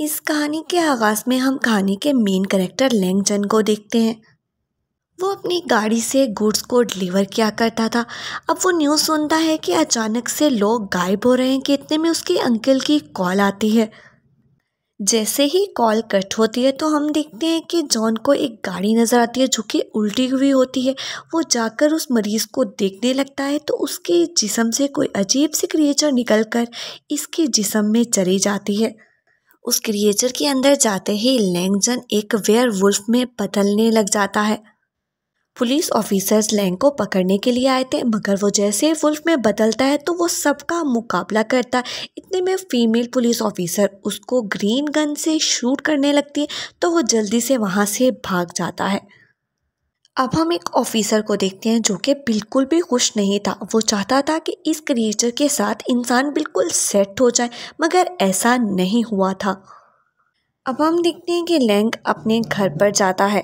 इस कहानी के आगाज़ में हम कहानी के मेन करेक्टर लैंगजन को देखते हैं वो अपनी गाड़ी से गुड्स को डिलीवर किया करता था अब वो न्यूज़ सुनता है कि अचानक से लोग गायब हो रहे हैं कि इतने में उसके अंकल की कॉल आती है जैसे ही कॉल कट होती है तो हम देखते हैं कि जॉन को एक गाड़ी नज़र आती है जो कि उल्टी हुई होती है वो जाकर उस मरीज़ को देखने लगता है तो उसके जिसम से कोई अजीब सी क्रिएचर निकल कर इसके जिसम में चली जाती है उस क्रिएचर के अंदर जाते ही लैंगजन एक वेयर वुल्फ में बदलने लग जाता है पुलिस ऑफिसर्स लैंग को पकड़ने के लिए आए थे मगर वो जैसे वुल्फ में बदलता है तो वो सबका मुकाबला करता है इतने में फीमेल पुलिस ऑफिसर उसको ग्रीन गन से शूट करने लगती है तो वो जल्दी से वहाँ से भाग जाता है अब हम एक ऑफिसर को देखते हैं जो कि बिल्कुल भी खुश नहीं था वो चाहता था कि इस क्रिएचर के साथ इंसान बिल्कुल सेट हो जाए मगर ऐसा नहीं हुआ था अब हम देखते हैं कि लैंग अपने घर पर जाता है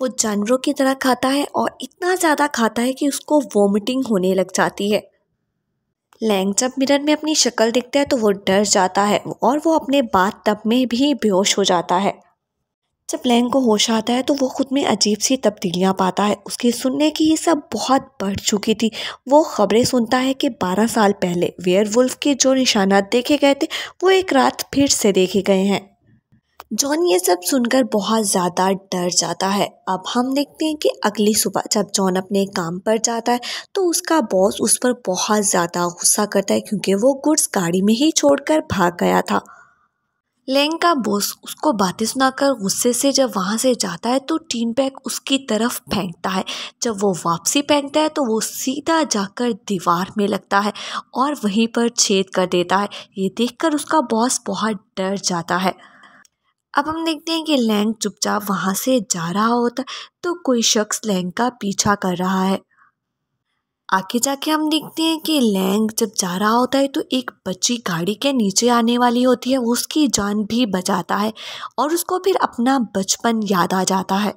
वो जानवरों की तरह खाता है और इतना ज़्यादा खाता है कि उसको वॉमिटिंग होने लग जाती है लैंग जब मिरर में अपनी शक्ल देखता है तो वो डर जाता है और वो अपने बात तब में भी बेहोश हो जाता है जब लैंग को होश आता है तो वो ख़ुद में अजीब सी तब्दीलियाँ पाता है उसकी सुनने की ये सब बहुत बढ़ चुकी थी वो ख़बरें सुनता है कि 12 साल पहले वुल्फ के जो निशानात देखे गए थे वो एक रात फिर से देखे गए हैं जॉन ये सब सुनकर बहुत ज़्यादा डर जाता है अब हम देखते हैं कि अगली सुबह जब जॉन अपने काम पर जाता है तो उसका बॉस उस पर बहुत ज़्यादा गुस्सा करता है क्योंकि वो गुड्स गाड़ी में ही छोड़कर भाग गया था लैंग का बॉस उसको बातें सुनाकर गुस्से से जब वहाँ से जाता है तो टीन पैक उसकी तरफ फेंकता है जब वो वापसी फेंकता है तो वो सीधा जाकर दीवार में लगता है और वहीं पर छेद कर देता है ये देखकर उसका बॉस बहुत डर जाता है अब हम देखते हैं कि लैंग चुपचाप वहाँ से जा रहा होता तो कोई शख्स लैंग का पीछा कर रहा है आगे जाके हम देखते हैं कि लैंग जब जा रहा होता है तो एक बच्ची गाड़ी के नीचे आने वाली होती है उसकी जान भी बचाता है और उसको फिर अपना बचपन याद आ जाता है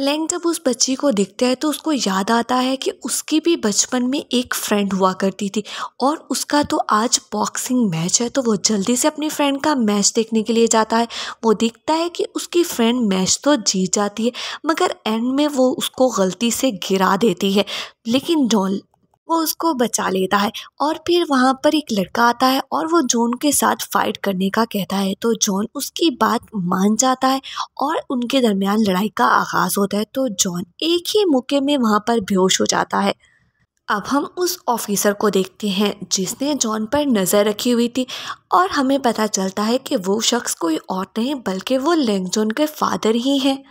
लैंग जब उस बच्ची को देखता है तो उसको याद आता है कि उसकी भी बचपन में एक फ्रेंड हुआ करती थी और उसका तो आज बॉक्सिंग मैच है तो वो जल्दी से अपनी फ्रेंड का मैच देखने के लिए जाता है वो देखता है कि उसकी फ्रेंड मैच तो जीत जाती है मगर एंड में वो उसको गलती से गिरा देती है लेकिन जॉन वो उसको बचा लेता है और फिर वहाँ पर एक लड़का आता है और वो जॉन के साथ फाइट करने का कहता है तो जॉन उसकी बात मान जाता है और उनके दरमियान लड़ाई का आगाज़ होता है तो जॉन एक ही मौके में वहाँ पर बेहोश हो जाता है अब हम उस ऑफिसर को देखते हैं जिसने जॉन पर नज़र रखी हुई थी और हमें पता चलता है कि वो शख्स कोई और नहीं बल्कि वो लेंगजोन जॉन के फादर ही हैं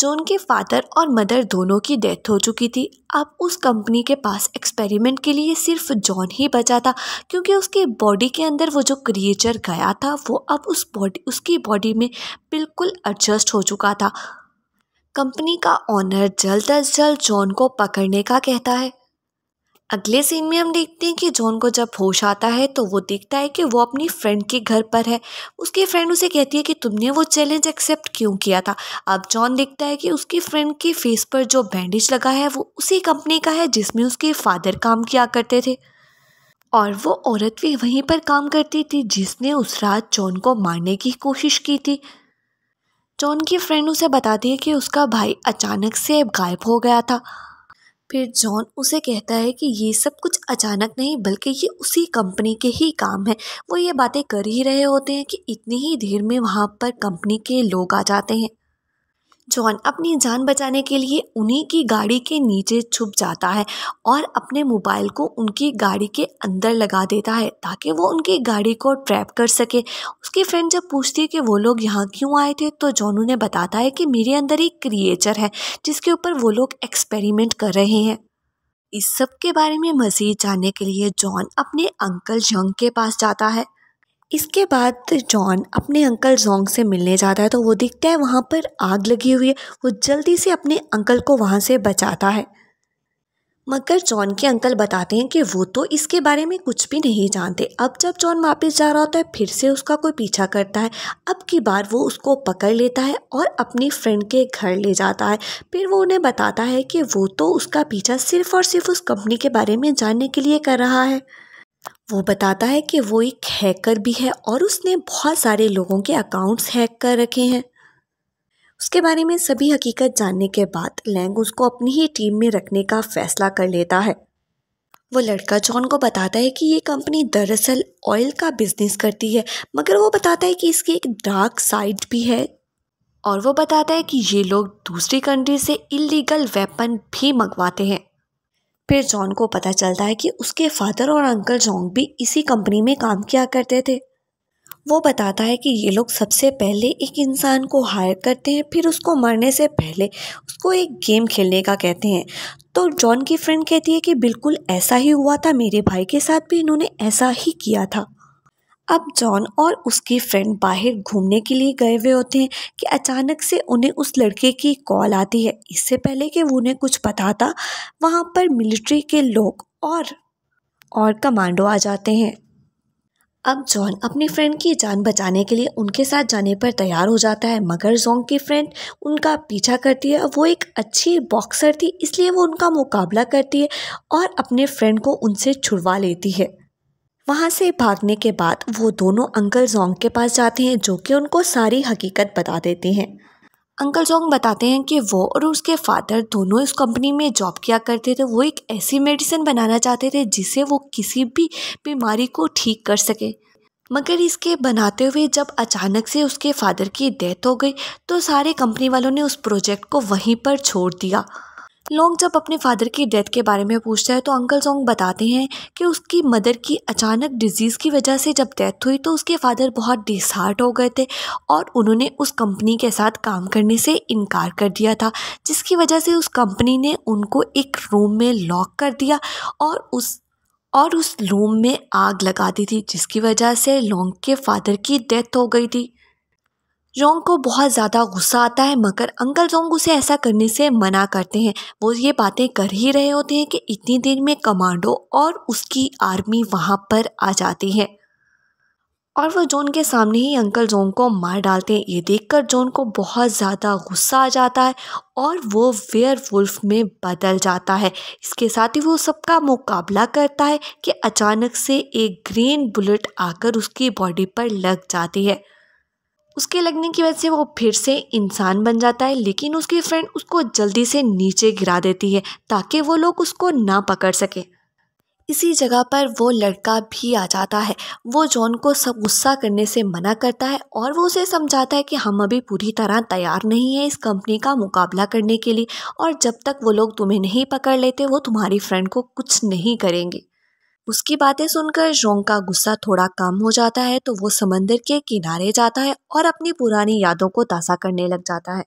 जो उनके फादर और मदर दोनों की डेथ हो चुकी थी अब उस कंपनी के पास एक्सपेरिमेंट के लिए सिर्फ जॉन ही बचा था क्योंकि उसके बॉडी के अंदर वो जो क्रिएचर गया था वो अब उस बॉडी उसकी बॉडी में बिल्कुल एडजस्ट हो चुका था कंपनी का ऑनर जल्द अज जल्द जॉन को पकड़ने का कहता है अगले सीन में हम देखते हैं कि जॉन को जब होश आता है तो वो देखता है कि वो अपनी फ्रेंड के घर पर है उसकी फ्रेंड उसे कहती है कि तुमने वो चैलेंज एक्सेप्ट क्यों किया था अब जॉन देखता है कि उसकी फ्रेंड के फेस पर जो बैंडेज लगा है वो उसी कंपनी का है जिसमें उसके फादर काम किया करते थे और वो औरत भी वहीं पर काम करती थी जिसने उस रात जॉन को मारने की कोशिश की थी जॉन की फ्रेंड उसे बताती है कि उसका भाई अचानक से गायब हो गया था फिर जॉन उसे कहता है कि ये सब कुछ अचानक नहीं बल्कि ये उसी कंपनी के ही काम है वो ये बातें कर ही रहे होते हैं कि इतनी ही देर में वहाँ पर कंपनी के लोग आ जाते हैं जॉन अपनी जान बचाने के लिए उन्हीं की गाड़ी के नीचे छुप जाता है और अपने मोबाइल को उनकी गाड़ी के अंदर लगा देता है ताकि वो उनकी गाड़ी को ट्रैप कर सके उसकी फ्रेंड जब पूछती है कि वो लोग यहाँ क्यों आए थे तो जॉन उन्हें बताता है कि मेरे अंदर एक क्रिएचर है जिसके ऊपर वो लोग एक्सपेरिमेंट कर रहे हैं इस सब के बारे में मज़ीद जानने के लिए जॉन अपने अंकल जंग के पास जाता है इसके बाद जॉन अपने अंकल जोंग से मिलने जाता है तो वो दिखता है वहाँ पर आग लगी हुई है वो जल्दी से अपने अंकल को वहाँ से बचाता है मगर जॉन के अंकल बताते हैं कि वो तो इसके बारे में कुछ भी नहीं जानते अब जब जॉन वापस जा रहा होता है फिर से उसका कोई पीछा करता है अब की बार वो उसको पकड़ लेता है और अपनी फ्रेंड के घर ले जाता है फिर वो उन्हें बताता है कि वो तो उसका पीछा सिर्फ और सिर्फ उस कंपनी के बारे में जानने के लिए कर रहा है वो बताता है कि वो एक हैकर भी है और उसने बहुत सारे लोगों के अकाउंट्स हैक कर रखे हैं उसके बारे में सभी हकीकत जानने के बाद लैंग उसको अपनी ही टीम में रखने का फैसला कर लेता है वो लड़का जॉन को बताता है कि ये कंपनी दरअसल ऑयल का बिजनेस करती है मगर वो बताता है कि इसकी एक डार्क साइड भी है और वो बताता है कि ये लोग दूसरी कंट्री से इलीगल वेपन भी मंगवाते हैं फिर जॉन को पता चलता है कि उसके फादर और अंकल जोंग भी इसी कंपनी में काम किया करते थे वो बताता है कि ये लोग सबसे पहले एक इंसान को हायर करते हैं फिर उसको मरने से पहले उसको एक गेम खेलने का कहते हैं तो जॉन की फ्रेंड कहती है कि बिल्कुल ऐसा ही हुआ था मेरे भाई के साथ भी इन्होंने ऐसा ही किया था अब जॉन और उसके फ्रेंड बाहर घूमने के लिए गए हुए होते हैं कि अचानक से उन्हें उस लड़के की कॉल आती है इससे पहले कि वो उन्हें कुछ पता था वहाँ पर मिलिट्री के लोग और और कमांडो आ जाते हैं अब जॉन अपनी फ्रेंड की जान बचाने के लिए उनके साथ जाने पर तैयार हो जाता है मगर जोंग की फ्रेंड उनका पीछा करती है वो एक अच्छी बॉक्सर थी इसलिए वो उनका मुकाबला करती है और अपने फ्रेंड को उनसे छुड़वा लेती है वहाँ से भागने के बाद वो दोनों अंकल जोंग के पास जाते हैं जो कि उनको सारी हकीकत बता देते हैं अंकल जोंग बताते हैं कि वो और उसके फादर दोनों इस कंपनी में जॉब किया करते थे वो एक ऐसी मेडिसिन बनाना चाहते थे जिससे वो किसी भी बीमारी को ठीक कर सके मगर इसके बनाते हुए जब अचानक से उसके फादर की डेथ हो गई तो सारे कंपनी वालों ने उस प्रोजेक्ट को वहीं पर छोड़ दिया लोंग जब अपने फादर की डेथ के बारे में पूछता है तो अंकल सोंग बताते हैं कि उसकी मदर की अचानक डिजीज़ की वजह से जब डेथ हुई तो उसके फादर बहुत डिसहार्ट हो गए थे और उन्होंने उस कंपनी के साथ काम करने से इनकार कर दिया था जिसकी वजह से उस कंपनी ने उनको एक रूम में लॉक कर दिया और उस और उस रूम में आग लगा दी थी जिसकी वजह से लोंग के फादर की डेथ हो गई थी जोंग को बहुत ज़्यादा गुस्सा आता है मगर अंकल जोंग उसे ऐसा करने से मना करते हैं वो ये बातें कर ही रहे होते हैं कि इतनी देर में कमांडो और उसकी आर्मी वहाँ पर आ जाती है और वो जोन के सामने ही अंकल जोंग को मार डालते हैं ये देखकर जोन को बहुत ज़्यादा गुस्सा आ जाता है और वो वेयर वुल्फ में बदल जाता है इसके साथ ही वो सबका मुकाबला करता है कि अचानक से एक ग्रीन बुलेट आकर उसकी बॉडी पर लग जाती है उसके लगने की वजह से वो फिर से इंसान बन जाता है लेकिन उसकी फ्रेंड उसको जल्दी से नीचे गिरा देती है ताकि वो लोग उसको ना पकड़ सकें इसी जगह पर वो लड़का भी आ जाता है वो जॉन को सब गुस्सा करने से मना करता है और वो उसे समझाता है कि हम अभी पूरी तरह तैयार नहीं है इस कंपनी का मुकाबला करने के लिए और जब तक वो लोग तुम्हें नहीं पकड़ लेते वो तुम्हारी फ्रेंड को कुछ नहीं करेंगे उसकी बातें सुनकर जोंग का गुस्सा थोड़ा कम हो जाता है तो वो समंदर के किनारे जाता है और अपनी पुरानी यादों को ताज़ा करने लग जाता है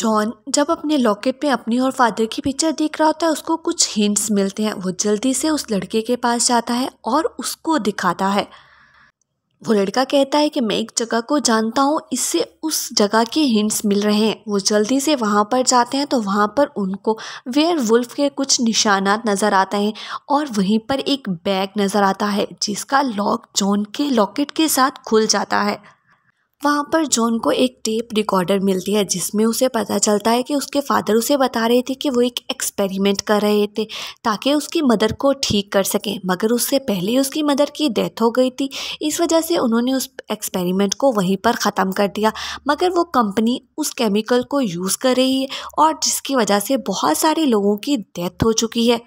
जॉन जब अपने लॉकेट में अपनी और फादर की पिक्चर देख रहा होता है उसको कुछ हिंट्स मिलते हैं वो जल्दी से उस लड़के के पास जाता है और उसको दिखाता है वो लड़का कहता है कि मैं एक जगह को जानता हूँ इससे उस जगह के हिंट्स मिल रहे हैं वो जल्दी से वहाँ पर जाते हैं तो वहाँ पर उनको वेयर वुल्फ के कुछ निशानात नज़र आते हैं और वहीं पर एक बैग नज़र आता है जिसका लॉक जॉन के लॉकेट के साथ खुल जाता है वहाँ पर जॉन को एक टेप रिकॉर्डर मिलती है जिसमें उसे पता चलता है कि उसके फादर उसे बता रहे थे कि वो एक एक्सपेरिमेंट कर रहे थे ताकि उसकी मदर को ठीक कर सकें मगर उससे पहले उसकी मदर की डेथ हो गई थी इस वजह से उन्होंने उस एक्सपेरिमेंट को वहीं पर ख़त्म कर दिया मगर वो कंपनी उस केमिकल को यूज़ कर रही है और जिसकी वजह से बहुत सारे लोगों की डेथ हो चुकी है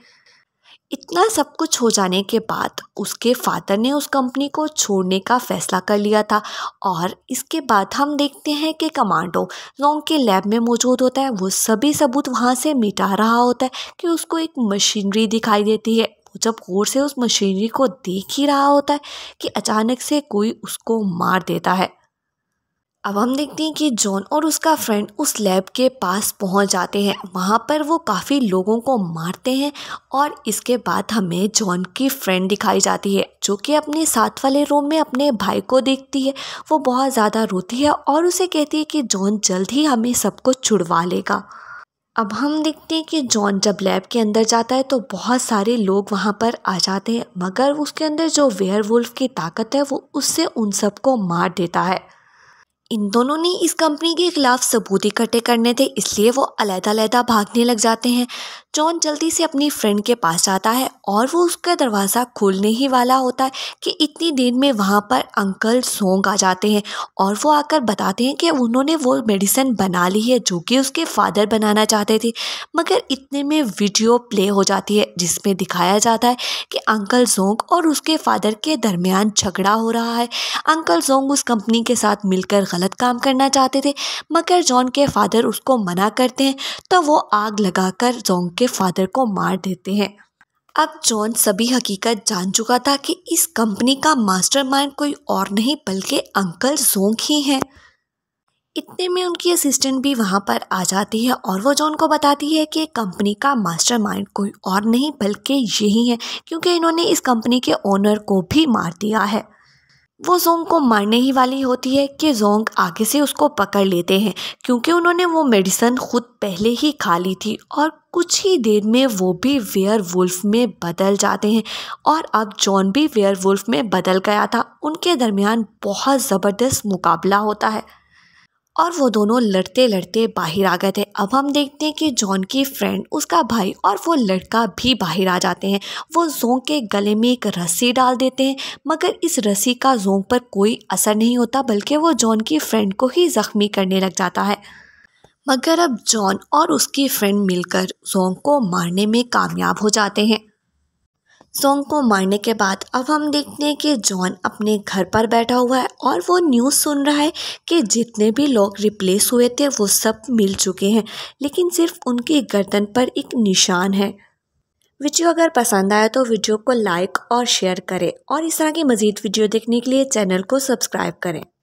इतना सब कुछ हो जाने के बाद उसके फादर ने उस कंपनी को छोड़ने का फैसला कर लिया था और इसके बाद हम देखते हैं कि कमांडो लॉन्ग के लैब में मौजूद होता है वो सभी सबूत वहाँ से मिटा रहा होता है कि उसको एक मशीनरी दिखाई देती है वो जब गौर से उस मशीनरी को देख ही रहा होता है कि अचानक से कोई उसको मार देता है अब हम देखते हैं कि जॉन और उसका फ्रेंड उस लैब के पास पहुंच जाते हैं वहाँ पर वो काफ़ी लोगों को मारते हैं और इसके बाद हमें जॉन की फ्रेंड दिखाई जाती है जो कि अपने साथ वाले रूम में अपने भाई को देखती है वो बहुत ज़्यादा रोती है और उसे कहती है कि जॉन जल्द ही हमें सबको छुड़वा लेगा अब हम देखते हैं कि जॉन जब लैब के अंदर जाता है तो बहुत सारे लोग वहाँ पर आ जाते हैं मगर उसके अंदर जो वेयर की ताकत है वो उससे उन सबको मार देता है इन दोनों ने इस कंपनी के खिलाफ सबूत इकट्ठे करने थे इसलिए वो अलहदा अलहदा भागने लग जाते हैं जॉन जल्दी से अपनी फ्रेंड के पास जाता है और वो उसका दरवाज़ा खोलने ही वाला होता है कि इतनी देर में वहाँ पर अंकल सोंग आ जाते हैं और वो आकर बताते हैं कि उन्होंने वो मेडिसिन बना ली है जो कि उसके फादर बनाना चाहते थे मगर इतने में वीडियो प्ले हो जाती है जिसमें दिखाया जाता है कि अंकल जोंग और उसके फादर के दरमियान झगड़ा हो रहा है अंकल जोंग उस कंपनी के साथ मिलकर गलत काम करना चाहते थे मगर जॉन के फादर उसको मना करते हैं तो वो आग लगाकर जॉन के फादर को मार देते हैं अब जॉन सभी हकीकत जान चुका था कि इस कंपनी का मास्टरमाइंड कोई और नहीं बल्कि अंकल जोंक ही हैं इतने में उनकी असिस्टेंट भी वहाँ पर आ जाती है और वो जॉन को बताती है कि कंपनी का मास्टरमाइंड कोई और नहीं बल्कि यही है क्योंकि इन्होंने इस कंपनी के ओनर को भी मार दिया है वो जोंग को मारने ही वाली होती है कि जोंग आगे से उसको पकड़ लेते हैं क्योंकि उन्होंने वो मेडिसन खुद पहले ही खा ली थी और कुछ ही देर में वो भी वेयर वुल्फ में बदल जाते हैं और अब जॉन भी वेयर वुल्फ में बदल गया था उनके दरमियान बहुत ज़बरदस्त मुकाबला होता है और वो दोनों लड़ते लड़ते बाहर आ गए थे अब हम देखते हैं कि जॉन की फ्रेंड उसका भाई और वो लड़का भी बाहर आ जाते हैं वो जोंग के गले में एक रस्सी डाल देते हैं मगर इस रस्सी का जोंग पर कोई असर नहीं होता बल्कि वो जॉन की फ्रेंड को ही ज़ख्मी करने लग जाता है मगर अब जॉन और उसकी फ्रेंड मिलकर जोंग को मारने में कामयाब हो जाते हैं सॉन्ग को मारने के बाद अब हम देखते हैं कि जॉन अपने घर पर बैठा हुआ है और वो न्यूज़ सुन रहा है कि जितने भी लोग रिप्लेस हुए थे वो सब मिल चुके हैं लेकिन सिर्फ उनके गर्दन पर एक निशान है वीडियो अगर पसंद आया तो वीडियो को लाइक और शेयर करें और इस तरह की मज़ीद वीडियो देखने के लिए चैनल को सब्सक्राइब करें